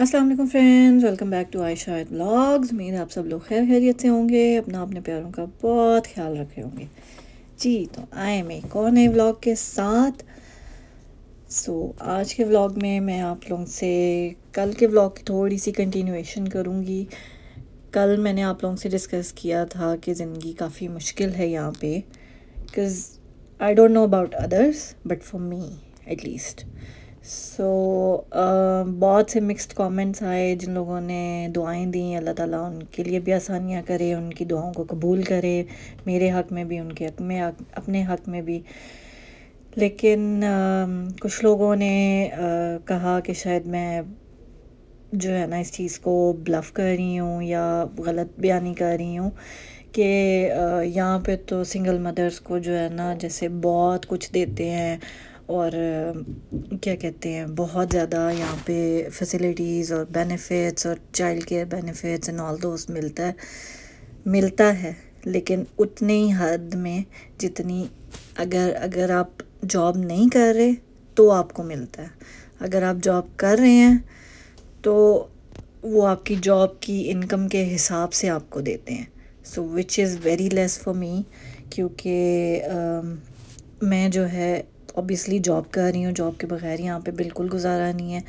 अस्सलाम वालेकुम friends welcome back to आई शायद ब्लॉग्स उम्मीद आप सब लोग खैर खैरियत से होंगे अपना अपने प्यारों का बहुत ख्याल रखे होंगे जी तो आए मैं एक और नए ब्लॉग के साथ सो so, आज के ब्लॉग में मैं आप लोगों से कल के ब्लॉग की थोड़ी सी कंटिन्यूएशन करूँगी कल मैंने आप लोगों से डिस्कस किया था कि ज़िंदगी काफ़ी मुश्किल है यहाँ पे because I don't know about others but for me at least so so, uh, बहुत से मिक्स्ड कमेंट्स आए जिन लोगों ने दुआएं दी अल्लाह ताला उनके लिए भी आसानियाँ करे उनकी दुआओं को कबूल करे मेरे हक़ में भी उनके हक़ में अपने हक़ में भी लेकिन कुछ लोगों ने कहा कि शायद मैं जो है ना इस चीज़ को ब्लफ कर रही हूँ या गलत बयानी कर रही हूँ कि यहाँ पे तो सिंगल मदर्स को जो है ना जैसे बहुत कुछ देते हैं और क्या कहते हैं बहुत ज़्यादा यहाँ पे फैसिलिटीज़ और बेनिफिट्स और child care benefits and all दोस्त मिलता है मिलता है लेकिन उतने ही हद में जितनी अगर अगर आप जॉब नहीं कर रहे तो आपको मिलता है अगर आप जॉब कर रहे हैं तो वो आपकी जॉब की इनकम के हिसाब से आपको देते हैं so which is very less for me क्योंकि मैं जो है ऑब्वियसली जॉब कर रही हूँ जॉब के बगैर यहाँ पे बिल्कुल गुजारा नहीं है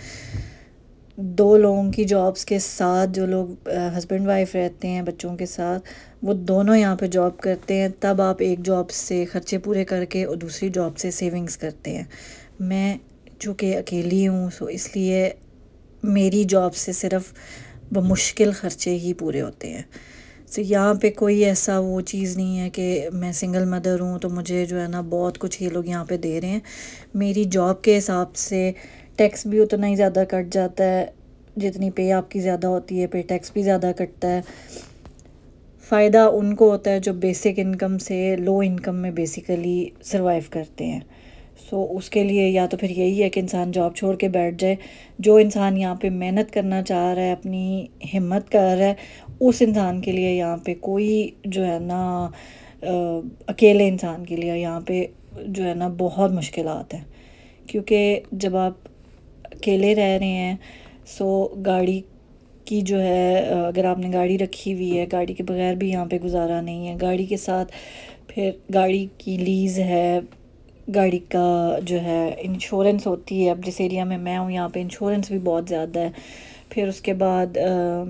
दो लोगों की जॉब्स के साथ जो लोग हस्बैंड वाइफ रहते हैं बच्चों के साथ वो दोनों यहाँ पे जॉब करते हैं तब आप एक जॉब से ख़र्चे पूरे करके और दूसरी जॉब से सेविंग्स करते हैं मैं चूँकि अकेली हूँ सो इसलिए मेरी जॉब से सिर्फ मुश्किल ख़र्चे ही पूरे होते हैं तो यहाँ पे कोई ऐसा वो चीज़ नहीं है कि मैं सिंगल मदर हूँ तो मुझे जो है ना बहुत कुछ ये लोग यहाँ पे दे रहे हैं मेरी जॉब के हिसाब से टैक्स भी उतना ही ज़्यादा कट जाता है जितनी पे आपकी ज़्यादा होती है पे टैक्स भी ज़्यादा कटता है फ़ायदा उनको होता है जो बेसिक इनकम से लो इनकम में बेसिकली सर्वाइव करते हैं सो so, उसके लिए या तो फिर यही है कि इंसान जॉब छोड़ के बैठ जाए जो इंसान यहाँ पे मेहनत करना चाह रहा है अपनी हिम्मत कर रहा है उस इंसान के लिए यहाँ पे कोई जो है ना अकेले इंसान के लिए यहाँ पे जो है ना बहुत मुश्किल हैं क्योंकि जब आप अकेले रह रहे हैं सो गाड़ी की जो है अगर आपने गाड़ी रखी हुई है गाड़ी के बगैर भी यहाँ पे गुजारा नहीं है गाड़ी के साथ फिर गाड़ी की लीज़ है गाड़ी का जो है इंश्योरेंस होती है अब जिस एरिया में मैं हूँ यहाँ पे इंश्योरेंस भी बहुत ज़्यादा है फिर उसके बाद आ,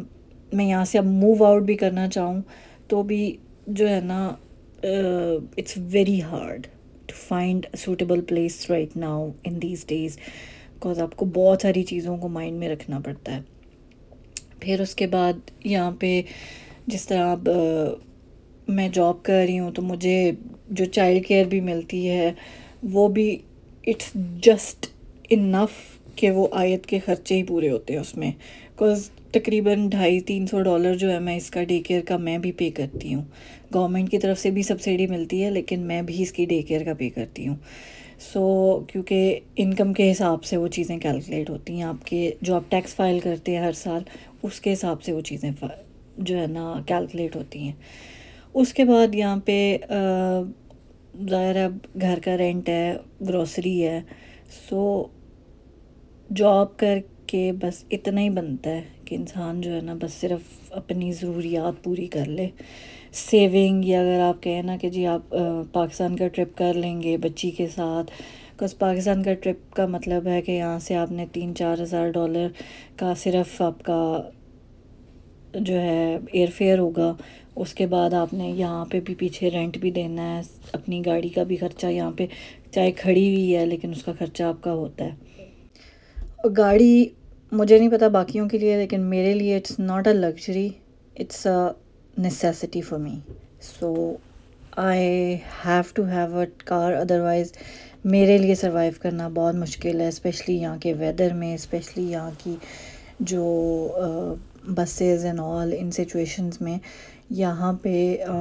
मैं यहाँ से अब मूव आउट भी करना चाहूँ तो भी जो है ना it's very hard to find suitable place right now in these days because आपको बहुत सारी चीज़ों को माइंड में रखना पड़ता है फिर उसके बाद यहाँ पे जिस तरह आप आ, मैं जॉब कर रही हूँ तो मुझे जो चाइल्ड केयर भी मिलती है वो भी इट्स जस्ट इनफ कि वो आयत के ख़र्चे ही पूरे होते हैं उसमें बिकॉज तकरीबन ढाई तीन सौ डॉलर जो है मैं इसका डे केयर का मैं भी पे करती हूँ गवर्नमेंट की तरफ से भी सब्सिडी मिलती है लेकिन मैं भी इसकी डे केयर का पे करती हूँ सो so, क्योंकि इनकम के हिसाब से वो चीज़ें कैलकुलेट होती हैं आपके जो आप टैक्स फाइल करते हैं हर साल उसके हिसाब से वो चीज़ें जो है ना कैलकुलेट होती हैं उसके बाद यहाँ पे आ, ज़ाहिर है घर का रेंट है ग्रॉसरी है सो जॉब करके बस इतना ही बनता है कि इंसान जो है ना बस सिर्फ अपनी ज़रूरियात पूरी कर ले सेविंग या अगर आप कहें ना कि जी आप पाकिस्तान का ट्रिप कर लेंगे बच्ची के साथ बिकॉज पाकिस्तान का ट्रिप का मतलब है कि यहाँ से आपने तीन चार हज़ार डॉलर का सिर्फ आपका जो है एयरफेयर होगा उसके बाद आपने यहाँ पे भी पीछे रेंट भी देना है अपनी गाड़ी का भी खर्चा यहाँ पे चाहे खड़ी हुई है लेकिन उसका खर्चा आपका होता है गाड़ी मुझे नहीं पता बाकियों के लिए लेकिन मेरे लिए it's not a luxury it's a necessity for me so I have to have a car otherwise मेरे लिए सर्वाइव करना बहुत मुश्किल है स्पेशली यहाँ के वेदर में स्पेशली यहाँ की जो बसेज एंड ऑल इन सिचुएशंस में यहाँ पे आ,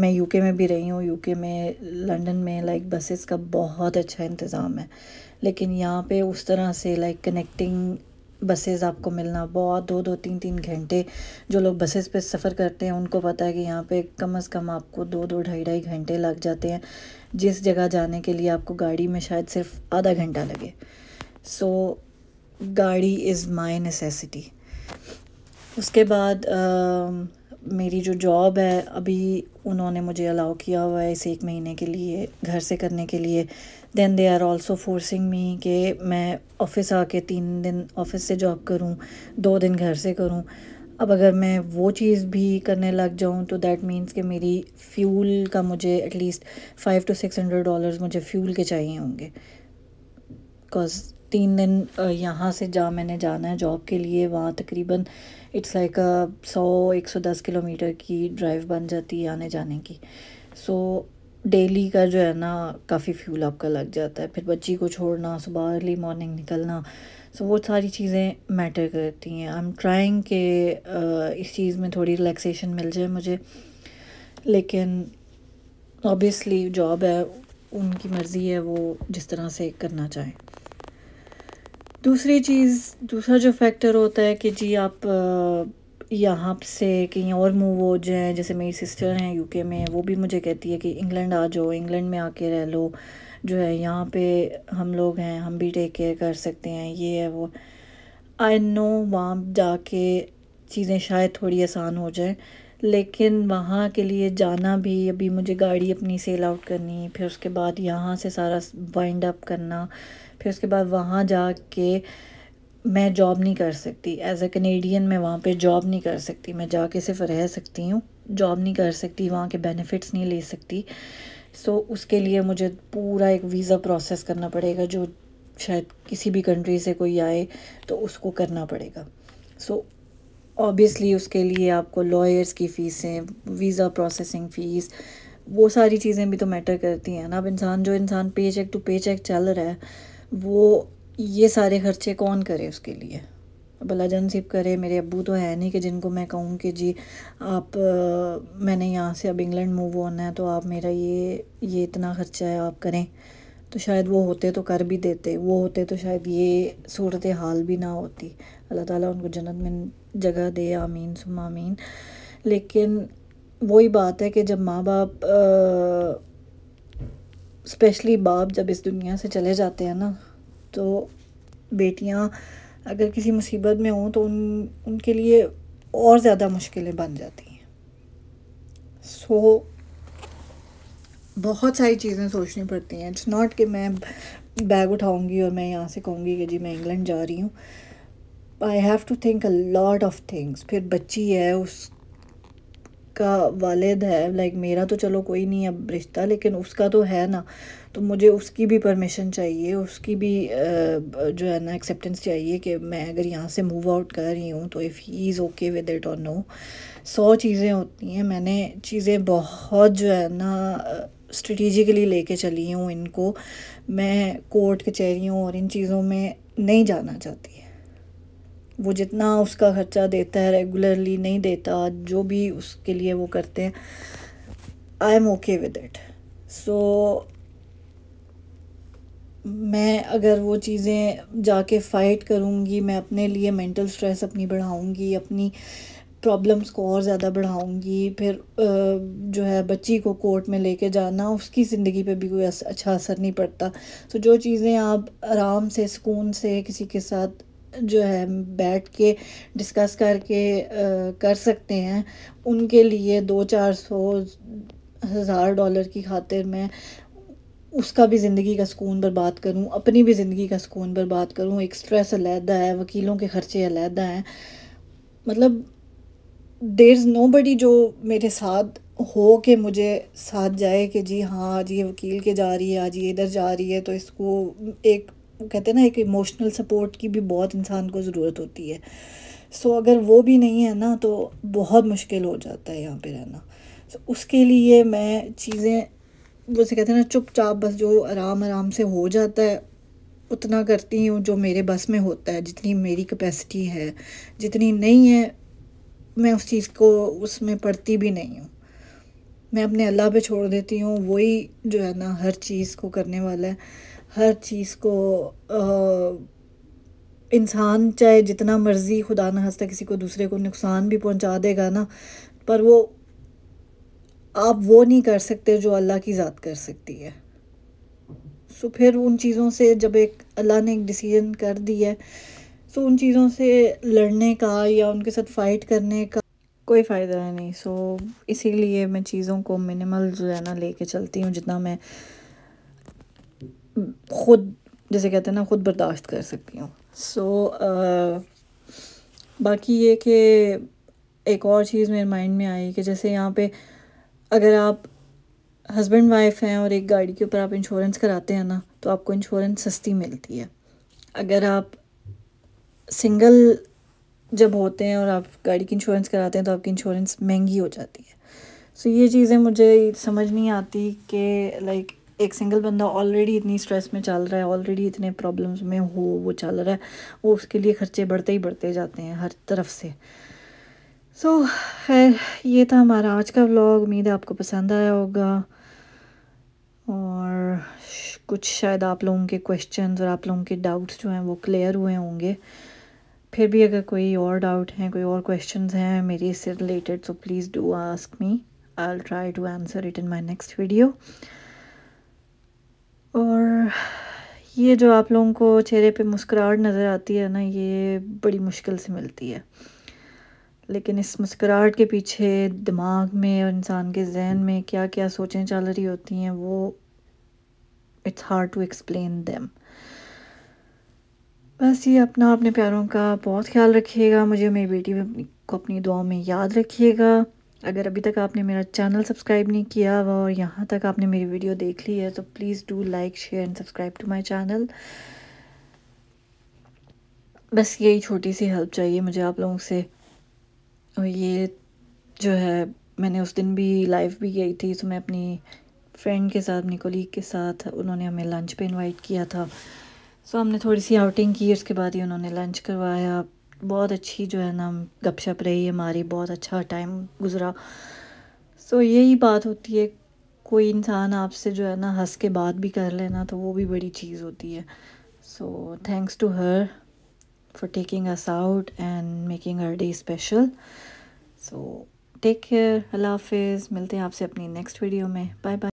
मैं यूके में भी रही हूँ यूके में लंदन में लाइक बसेस का बहुत अच्छा इंतज़ाम है लेकिन यहाँ पे उस तरह से लाइक कनेक्टिंग बसेस आपको मिलना बहुत दो दो तीन तीन घंटे जो लोग बसेस पे सफ़र करते हैं उनको पता है कि यहाँ पे कम से कम आपको दो दो ढाई ढाई घंटे लग जाते हैं जिस जगह जाने के लिए आपको गाड़ी में शायद सिर्फ आधा घंटा लगे सो so, गाड़ी इज़ माई नेसेसिटी उसके बाद आ, मेरी जो जॉब है अभी उन्होंने मुझे अलाउ किया हुआ है इस एक महीने के लिए घर से करने के लिए then they are also forcing me कि मैं ऑफिस आके तीन दिन ऑफिस से जॉब करूँ दो दिन घर से करूँ अब अगर मैं वो चीज़ भी करने लग जाऊँ तो दैट मीन्स कि मेरी फ्यूल का मुझे at least five two six hundred dollars मुझे फ्यूल के चाहिए होंगे बिकॉज तीन दिन यहाँ से जहाँ मैंने जाना है जॉब के लिए वहाँ तकरीबन इट्स लाइक सौ एक सौ दस किलोमीटर की ड्राइव बन जाती है आने जाने की सो डेली का जो है ना काफ़ी फ्यूल आपका लग जाता है फिर बच्ची को छोड़ना सुबह अर्ली मॉर्निंग निकलना सो so, वो सारी चीज़ें मैटर करती हैं आई एम ट्राइंग के इस चीज़ में थोड़ी रिलैक्सेशन मिल जाए मुझे लेकिन ऑब्वियसली जॉब है उनकी मर्ज़ी है वो जिस तरह से करना चाहें दूसरी चीज़ दूसरा जो फैक्टर होता है कि जी आप यहाँ से कहीं और मूव हो जाएं जैसे मेरी सिस्टर हैं यूके में वो भी मुझे कहती है कि इंग्लैंड आ जाओ इंग्लैंड में आके रह लो जो है यहाँ पे हम लोग हैं हम भी टेक केयर कर सकते हैं ये है वो आई नो वहाँ जाके चीज़ें शायद थोड़ी आसान हो जाए लेकिन वहाँ के लिए जाना भी अभी मुझे गाड़ी अपनी सेल आउट करनी फिर उसके बाद यहाँ से सारा वाइंड अप करना फिर उसके बाद वहाँ जा के मैं जॉब नहीं कर सकती एज़ अ कनेडियन मैं वहाँ पे जॉब नहीं कर सकती मैं जाके सिर्फ रह सकती हूँ जॉब नहीं कर सकती वहाँ के बेनिफिट्स नहीं ले सकती सो so, उसके लिए मुझे पूरा एक वीज़ा प्रोसेस करना पड़ेगा जो शायद किसी भी कंट्री से कोई आए तो उसको करना पड़ेगा सो so, ऑब्वियसली उसके लिए आपको लॉयर्स की फ़ीसें वीज़ा प्रोसेसिंग फ़ीस वो सारी चीज़ें भी तो मैटर करती हैं ना अब इंसान जो इंसान पे चेक टू पे चेक चल रहा है वो ये सारे खर्चे कौन करे उसके लिए अब जन सिप करे मेरे अबू तो है नहीं कि जिनको मैं कहूँ कि जी आप आ, मैंने यहाँ से अब इंग्लैंड मूव होना है तो आप मेरा ये ये इतना ख़र्चा है आप करें तो शायद वो होते तो कर भी देते वो होते तो शायद ये सूरत हाल भी ना होती अल्लाह ताला उनको जन्नत में जगह दे आमीन सुम आमीन लेकिन वही बात है कि जब माँ बाप आ, स्पेशली बाप जब इस दुनिया से चले जाते हैं ना तो बेटियाँ अगर किसी मुसीबत में हों तो उन उनके लिए और ज़्यादा मुश्किलें बन जाती हैं सो so, बहुत सारी चीज़ें सोचनी पड़ती हैं इट्स नॉट कि मैं बैग उठाऊंगी और मैं यहाँ से कहूँगी कि जी मैं इंग्लैंड जा रही हूँ I have to think a lot of things फिर बच्ची है उस उसका वालिद है लाइक मेरा तो चलो कोई नहीं अब रिश्ता लेकिन उसका तो है ना तो मुझे उसकी भी परमिशन चाहिए उसकी भी जो है ना एक्सेप्टेंस चाहिए कि मैं अगर यहाँ से मूव आउट कर रही हूँ तो if he is okay with it और नो सौ चीज़ें होती हैं मैंने चीज़ें बहुत जो है ना स्ट्रेटिजिकली लेके चली हूँ इनको मैं कोर्ट कचहरी और इन चीज़ों में नहीं जाना चाहती वो जितना उसका खर्चा देता है रेगुलरली नहीं देता जो भी उसके लिए वो करते हैं I am okay with it so मैं अगर वो चीज़ें जाके फ़ाइट करूँगी मैं अपने लिए मेंटल स्ट्रेस अपनी बढ़ाऊँगी अपनी प्रॉब्लम्स को और ज़्यादा बढ़ाऊँगी फिर जो है बच्ची को कोर्ट में लेके जाना उसकी ज़िंदगी पे भी कोई अच्छा असर नहीं पड़ता तो जो चीज़ें आप आराम से सुकून से किसी के साथ जो है बैठ के डिस्कस करके कर सकते हैं उनके लिए दो चार सौ हज़ार डॉलर की खातिर मैं उसका भी ज़िंदगी का सुकून बर्बाद करूँ अपनी भी ज़िंदगी का सुकून बर्बाद करूँ एक स्ट्रेस अलहदा है वकीलों के ख़र्चे अलहदा हैं मतलब देर इज़ नो बडी जो मेरे साथ हो के मुझे साथ जाए कि जी हाँ आज ये वकील के जा रही है आज ये इधर जा रही है तो इसको एक कहते हैं ना एक इमोशनल सपोर्ट की भी बहुत इंसान को ज़रूरत होती है सो so, अगर वो भी नहीं है ना तो बहुत मुश्किल हो जाता है यहाँ पे रहना सो so, उसके लिए मैं चीज़ें जैसे कहते हैं ना चुपचाप बस जो आराम आराम से हो जाता है उतना करती हूँ जो मेरे बस में होता है जितनी मेरी कैपेसिटी है जितनी नहीं है मैं उस चीज़ को उसमें पढ़ती भी नहीं हूँ मैं अपने अल्लाह पे छोड़ देती हूँ वही जो है ना हर चीज़ को करने वाला है हर चीज़ को इंसान चाहे जितना मर्ज़ी खुदा न हंसता किसी को दूसरे को नुकसान भी पहुंचा देगा ना पर वो आप वो नहीं कर सकते जो अल्लाह की ज़ात कर सकती है सो फिर उन चीज़ों से जब एक अल्लाह ने एक डिसीजन कर दिया है सो उन चीज़ों से लड़ने का या उनके साथ फ़ाइट करने का कोई फ़ायदा नहीं सो इसीलिए मैं चीज़ों को मिनिमल जो है ना लेके चलती हूँ जितना मैं ख़ुद जैसे कहते हैं ना ख़ुद बर्दाश्त कर सकती हूँ सो so, uh, बाकी ये कि एक और चीज़ मेरे माइंड में आई कि जैसे यहाँ पे अगर आप हस्बैंड वाइफ हैं और एक गाड़ी के ऊपर आप इंश्योरेंस कराते हैं ना तो आपको इंश्योरेंस सस्ती मिलती है अगर आप सिंगल जब होते हैं और आप गाड़ी की इंश्योरेंस कराते हैं तो आपकी इंश्योरेंस महंगी हो जाती है सो so, ये चीज़ें मुझे समझ नहीं आती कि लाइक एक सिंगल बंदा ऑलरेडी इतनी स्ट्रेस में चल रहा है ऑलरेडी इतने प्रॉब्लम्स में हो वो चल रहा है वो उसके लिए खर्चे बढ़ते ही बढ़ते जाते हैं हर तरफ से सो so, खैर ये था हमारा आज का व्लॉग उम्मीद है आपको पसंद आया होगा और कुछ शायद आप लोगों के क्वेश्चन और आप लोगों के डाउट्स जो हैं वो क्लियर हुए होंगे फिर भी अगर कोई और डाउट हैं कोई और क्वेश्चन हैं मेरे इससे related so please do ask me I try to answer it in my next video और ये जो आप लोगों को चेहरे पे मुस्कुराहट नज़र आती है ना ये बड़ी मुश्किल से मिलती है लेकिन इस मुस्कुराहट के पीछे दिमाग में और इंसान के जहन में क्या क्या सोचें चल रही होती हैं वो it's hard to explain them बस ये अपना अपने प्यारों का बहुत ख्याल रखिएगा मुझे मेरी बेटी को अपनी दुआ में याद रखिएगा अगर अभी तक आपने मेरा चैनल सब्सक्राइब नहीं किया और यहाँ तक आपने मेरी वीडियो देख ली है तो please do like share and subscribe to my channel बस यही छोटी सी हेल्प चाहिए मुझे आप लोगों से और ये जो है मैंने उस दिन भी लाइव भी गई थी तो मैं अपनी फ्रेंड के साथ अपनी कोलीग के साथ उन्होंने हमें लंच पे इनवाइट किया था सो हमने थोड़ी सी आउटिंग की उसके बाद ही उन्होंने लंच करवाया बहुत अच्छी जो है ना गपशप रही हमारी बहुत अच्छा टाइम गुजरा सो so, यही बात होती है कोई इंसान आपसे जो है ना हंस के बात भी कर लेना तो वो भी बड़ी चीज़ होती है so thanks to her for taking us out and making her day special so take care अल्लाह हाफिज़ मिलते हैं आपसे अपनी नेक्स्ट वीडियो में बाय बाय